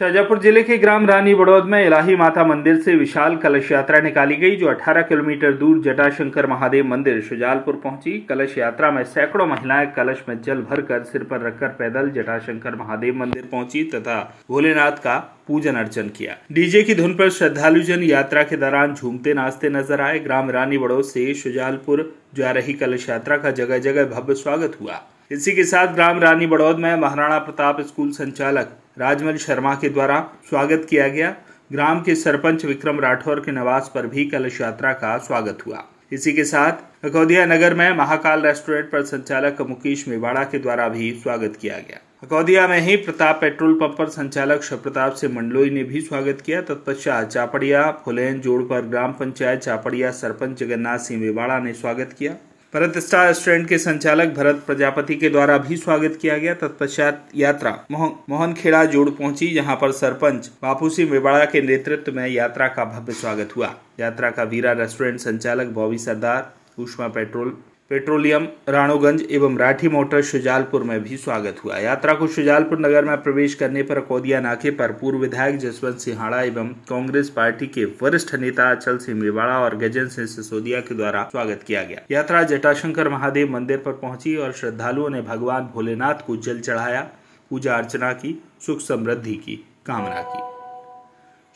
शाजापुर जिले के ग्राम रानी बड़ौद में इलाही माता मंदिर से विशाल कलश यात्रा निकाली गई जो 18 किलोमीटर दूर जटाशंकर महादेव मंदिर शुजालपुर पहुंची कलश यात्रा में सैकड़ों महिलाएं कलश में जल भरकर सिर पर रखकर पैदल जटाशंकर महादेव मंदिर पहुंची तथा भोलेनाथ का पूजन अर्चन किया डीजे की धुन पर श्रद्धालु जन यात्रा के दौरान झूमते नाचते नजर आए ग्राम रानी बड़ौद से शुजालपुर जा रही कलश यात्रा का जगह जगह भव्य स्वागत हुआ इसी के साथ ग्राम रानी बड़ौद में महाराणा प्रताप स्कूल संचालक राजमल शर्मा के द्वारा स्वागत किया गया ग्राम के सरपंच विक्रम राठौर के निवास पर भी कलश यात्रा का स्वागत हुआ इसी के साथ अकौदिया नगर में महाकाल रेस्टोरेंट पर संचालक मुकेश मेवाड़ा के द्वारा भी स्वागत किया गया अकौदिया में ही प्रताप पेट्रोल पंप पर संचालक शिवप्रताप सिंह मंडलोई ने भी स्वागत किया तत्पश्चात चापड़िया फुलेन जोड़ पर ग्राम पंचायत चापड़िया सरपंच जगन्नाथ सिंह मेवाड़ा ने स्वागत किया भरत स्टार रेस्टोरेंट के संचालक भरत प्रजापति के द्वारा भी स्वागत किया गया तत्पश्चात यात्रा मोहन खेड़ा जोड़ पहुंची जहां पर सरपंच बापू सिंह मेवाड़ा के नेतृत्व में यात्रा का भव्य स्वागत हुआ यात्रा का वीरा रेस्टोरेंट संचालक बॉबी सरदार उष्मा पेट्रोल पेट्रोलियम राणोगंज एवं राठी मोटर शुजालपुर में भी स्वागत हुआ यात्रा को शुजालपुर नगर में प्रवेश करने पर कोदिया नाके पर पूर्व विधायक जसवंत सिंहाड़ा एवं कांग्रेस पार्टी के वरिष्ठ नेता अचल सिंह मेवाड़ा और गजन सिंह सिसोदिया के द्वारा स्वागत किया गया यात्रा जटाशंकर महादेव मंदिर पर पहुंची और श्रद्धालुओं ने भगवान भोलेनाथ को जल चढ़ाया पूजा अर्चना की सुख समृद्धि की कामना की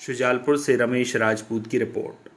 शुजालपुर से रमेश राजपूत की रिपोर्ट